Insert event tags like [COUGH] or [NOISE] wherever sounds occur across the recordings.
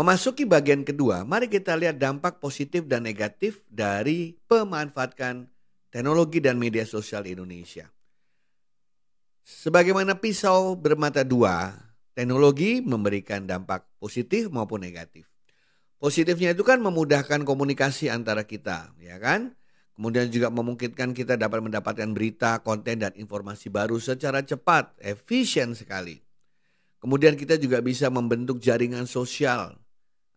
Memasuki bagian kedua, mari kita lihat dampak positif dan negatif dari pemanfaatkan teknologi dan media sosial Indonesia. Sebagaimana pisau bermata dua, teknologi memberikan dampak positif maupun negatif. Positifnya itu kan memudahkan komunikasi antara kita, ya kan? Kemudian juga memungkinkan kita dapat mendapatkan berita, konten, dan informasi baru secara cepat, efisien sekali. Kemudian kita juga bisa membentuk jaringan sosial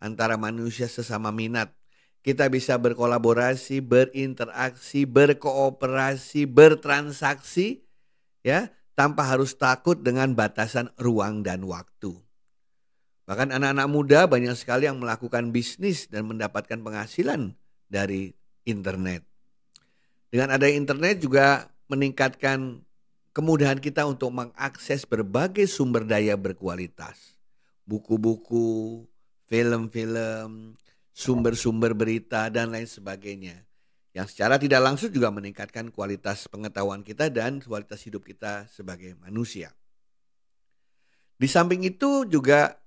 antara manusia sesama minat. Kita bisa berkolaborasi, berinteraksi, berkooperasi, bertransaksi ya, tanpa harus takut dengan batasan ruang dan waktu. Bahkan anak-anak muda banyak sekali yang melakukan bisnis dan mendapatkan penghasilan dari internet. Dengan ada internet juga meningkatkan kemudahan kita untuk mengakses berbagai sumber daya berkualitas. Buku-buku, film-film, sumber-sumber berita dan lain sebagainya. Yang secara tidak langsung juga meningkatkan kualitas pengetahuan kita dan kualitas hidup kita sebagai manusia. Di samping itu juga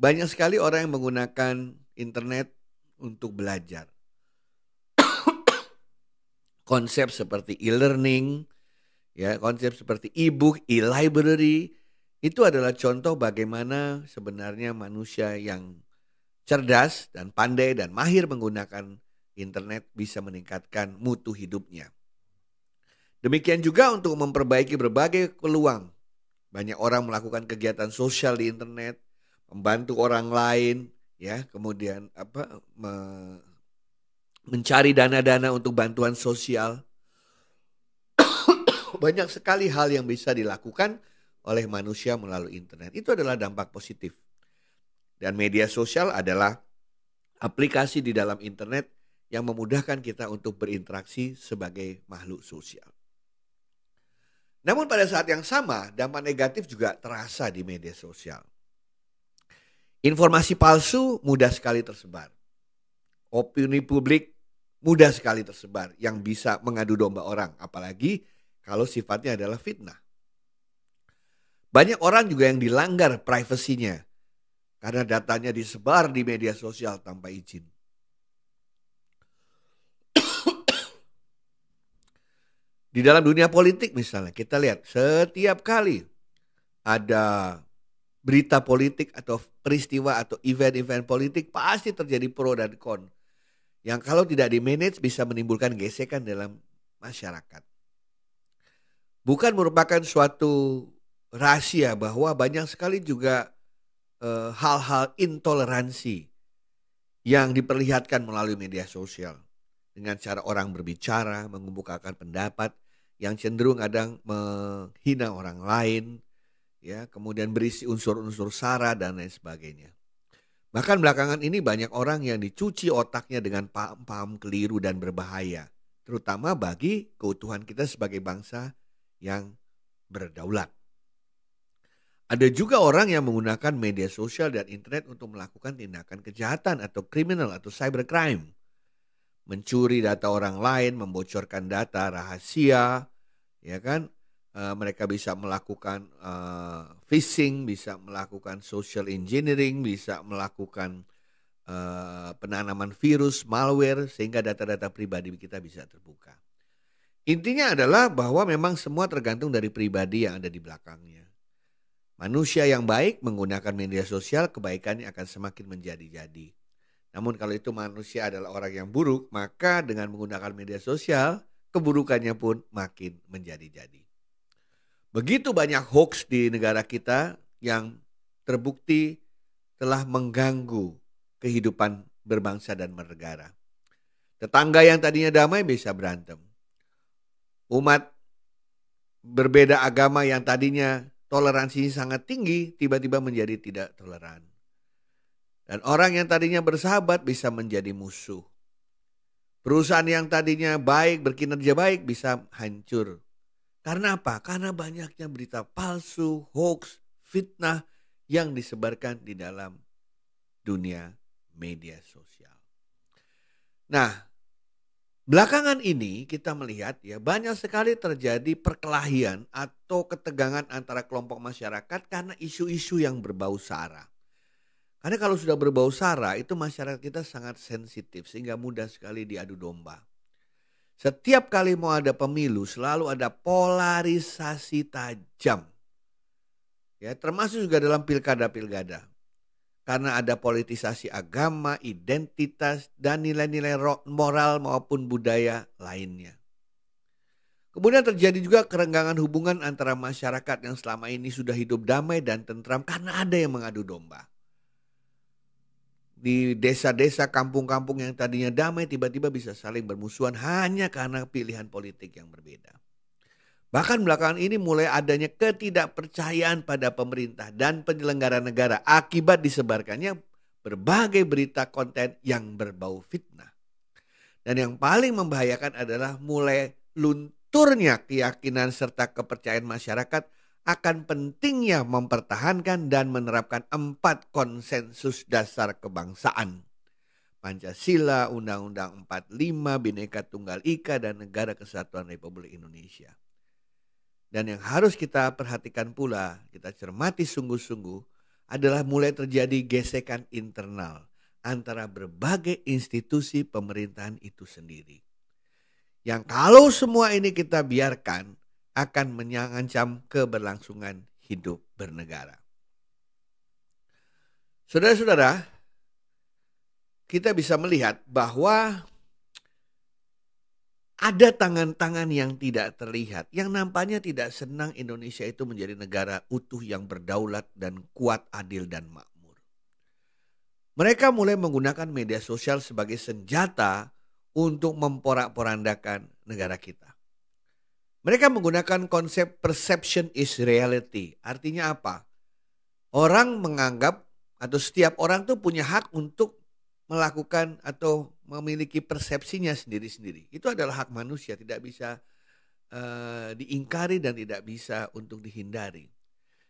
banyak sekali orang yang menggunakan internet untuk belajar. [COUGHS] konsep seperti e-learning, ya, konsep seperti e-book, e-library itu adalah contoh bagaimana sebenarnya manusia yang cerdas dan pandai dan mahir menggunakan internet bisa meningkatkan mutu hidupnya. Demikian juga untuk memperbaiki berbagai peluang. Banyak orang melakukan kegiatan sosial di internet, membantu orang lain, ya, kemudian apa me, mencari dana-dana untuk bantuan sosial. [COUGHS] Banyak sekali hal yang bisa dilakukan oleh manusia melalui internet. Itu adalah dampak positif. Dan media sosial adalah aplikasi di dalam internet yang memudahkan kita untuk berinteraksi sebagai makhluk sosial. Namun pada saat yang sama, dampak negatif juga terasa di media sosial. Informasi palsu mudah sekali tersebar. Opini publik mudah sekali tersebar yang bisa mengadu domba orang, apalagi kalau sifatnya adalah fitnah. Banyak orang juga yang dilanggar privasinya karena datanya disebar di media sosial tanpa izin. [COUGHS] di dalam dunia politik misalnya kita lihat setiap kali ada berita politik atau peristiwa atau event-event politik pasti terjadi pro dan kon yang kalau tidak di manage bisa menimbulkan gesekan dalam masyarakat. Bukan merupakan suatu rahasia bahwa banyak sekali juga Eh, hal-hal uh, intoleransi yang diperlihatkan melalui media sosial dengan cara orang berbicara, mengemukakan pendapat yang cenderung kadang menghina orang lain, ya, kemudian berisi unsur-unsur sara dan lain sebagainya. Bahkan belakangan ini banyak orang yang dicuci otaknya dengan paham-paham keliru dan berbahaya, terutama bagi keutuhan kita sebagai bangsa yang berdaulat. Ada juga orang yang menggunakan media sosial dan internet untuk melakukan tindakan kejahatan atau kriminal atau cybercrime. Mencuri data orang lain, membocorkan data rahasia, ya kan? E, mereka bisa melakukan e, phishing, bisa melakukan social engineering, bisa melakukan e, penanaman virus, malware sehingga data-data pribadi kita bisa terbuka. Intinya adalah bahwa memang semua tergantung dari pribadi yang ada di belakangnya Manusia yang baik menggunakan media sosial kebaikannya akan semakin menjadi-jadi. Namun kalau itu manusia adalah orang yang buruk, maka dengan menggunakan media sosial keburukannya pun makin menjadi-jadi. Begitu banyak hoax di negara kita yang terbukti telah mengganggu kehidupan berbangsa dan bernegara. Tetangga yang tadinya damai bisa berantem. Umat berbeda agama yang tadinya toleransi sangat tinggi tiba-tiba menjadi tidak toleran. Dan orang yang tadinya bersahabat bisa menjadi musuh. Perusahaan yang tadinya baik, berkinerja baik bisa hancur. Karena apa? Karena banyaknya berita palsu, hoax, fitnah yang disebarkan di dalam dunia media sosial. Nah, Belakangan ini kita melihat ya banyak sekali terjadi perkelahian atau ketegangan antara kelompok masyarakat karena isu-isu yang berbau sara. Karena kalau sudah berbau sara itu masyarakat kita sangat sensitif sehingga mudah sekali diadu domba. Setiap kali mau ada pemilu selalu ada polarisasi tajam. Ya, termasuk juga dalam pilkada-pilkada karena ada politisasi agama, identitas, dan nilai-nilai moral maupun budaya lainnya. Kemudian terjadi juga kerenggangan hubungan antara masyarakat yang selama ini sudah hidup damai dan tentram karena ada yang mengadu domba. Di desa-desa, kampung-kampung yang tadinya damai tiba-tiba bisa saling bermusuhan hanya karena pilihan politik yang berbeda. Bahkan belakangan ini mulai adanya ketidakpercayaan pada pemerintah dan penyelenggara negara akibat disebarkannya berbagai berita konten yang berbau fitnah. Dan yang paling membahayakan adalah mulai lunturnya keyakinan serta kepercayaan masyarakat akan pentingnya mempertahankan dan menerapkan empat konsensus dasar kebangsaan. Pancasila, Undang-Undang 45, Bhinneka Tunggal Ika, dan Negara Kesatuan Republik Indonesia. Dan yang harus kita perhatikan pula, kita cermati sungguh-sungguh adalah mulai terjadi gesekan internal antara berbagai institusi pemerintahan itu sendiri. Yang kalau semua ini kita biarkan akan menyangancam keberlangsungan hidup bernegara. Saudara-saudara, kita bisa melihat bahwa ada tangan-tangan yang tidak terlihat, yang nampaknya tidak senang Indonesia itu menjadi negara utuh yang berdaulat dan kuat, adil, dan makmur. Mereka mulai menggunakan media sosial sebagai senjata untuk memporak-porandakan negara kita. Mereka menggunakan konsep perception is reality. Artinya apa? Orang menganggap atau setiap orang tuh punya hak untuk melakukan atau memiliki persepsinya sendiri-sendiri. Itu adalah hak manusia, tidak bisa uh, diingkari dan tidak bisa untuk dihindari.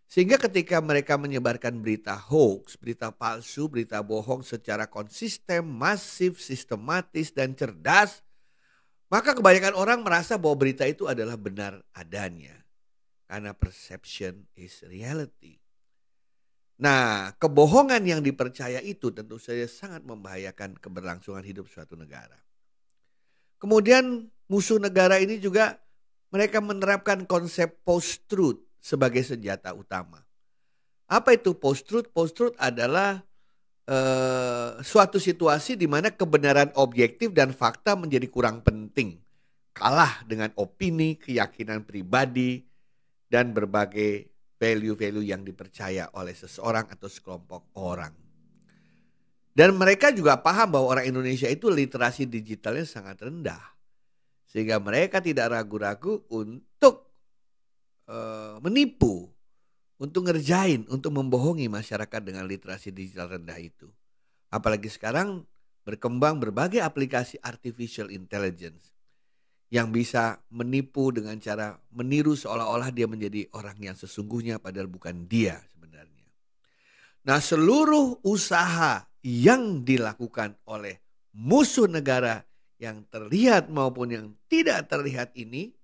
Sehingga ketika mereka menyebarkan berita hoax, berita palsu, berita bohong secara konsisten, masif, sistematis, dan cerdas, maka kebanyakan orang merasa bahwa berita itu adalah benar adanya. Karena perception is reality. Nah, kebohongan yang dipercaya itu tentu saja sangat membahayakan keberlangsungan hidup suatu negara. Kemudian musuh negara ini juga mereka menerapkan konsep post-truth sebagai senjata utama. Apa itu post-truth? Post-truth adalah eh, suatu situasi di mana kebenaran objektif dan fakta menjadi kurang penting. Kalah dengan opini, keyakinan pribadi, dan berbagai value-value yang dipercaya oleh seseorang atau sekelompok orang. Dan mereka juga paham bahwa orang Indonesia itu literasi digitalnya sangat rendah. Sehingga mereka tidak ragu-ragu untuk uh, menipu, untuk ngerjain, untuk membohongi masyarakat dengan literasi digital rendah itu. Apalagi sekarang berkembang berbagai aplikasi artificial intelligence yang bisa menipu dengan cara meniru seolah-olah dia menjadi orang yang sesungguhnya padahal bukan dia sebenarnya. Nah, seluruh usaha yang dilakukan oleh musuh negara yang terlihat maupun yang tidak terlihat ini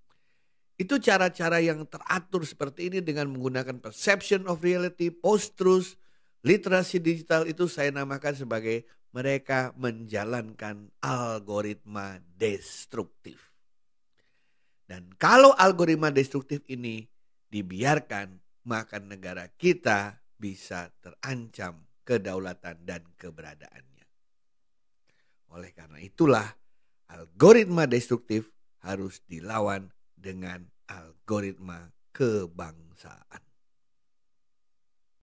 itu cara-cara yang teratur seperti ini dengan menggunakan perception of reality, post truth, literasi digital itu saya namakan sebagai mereka menjalankan algoritma destruktif. Dan kalau algoritma destruktif ini dibiarkan, maka negara kita bisa terancam kedaulatan dan keberadaannya. Oleh karena itulah, algoritma destruktif harus dilawan dengan algoritma kebangsaan.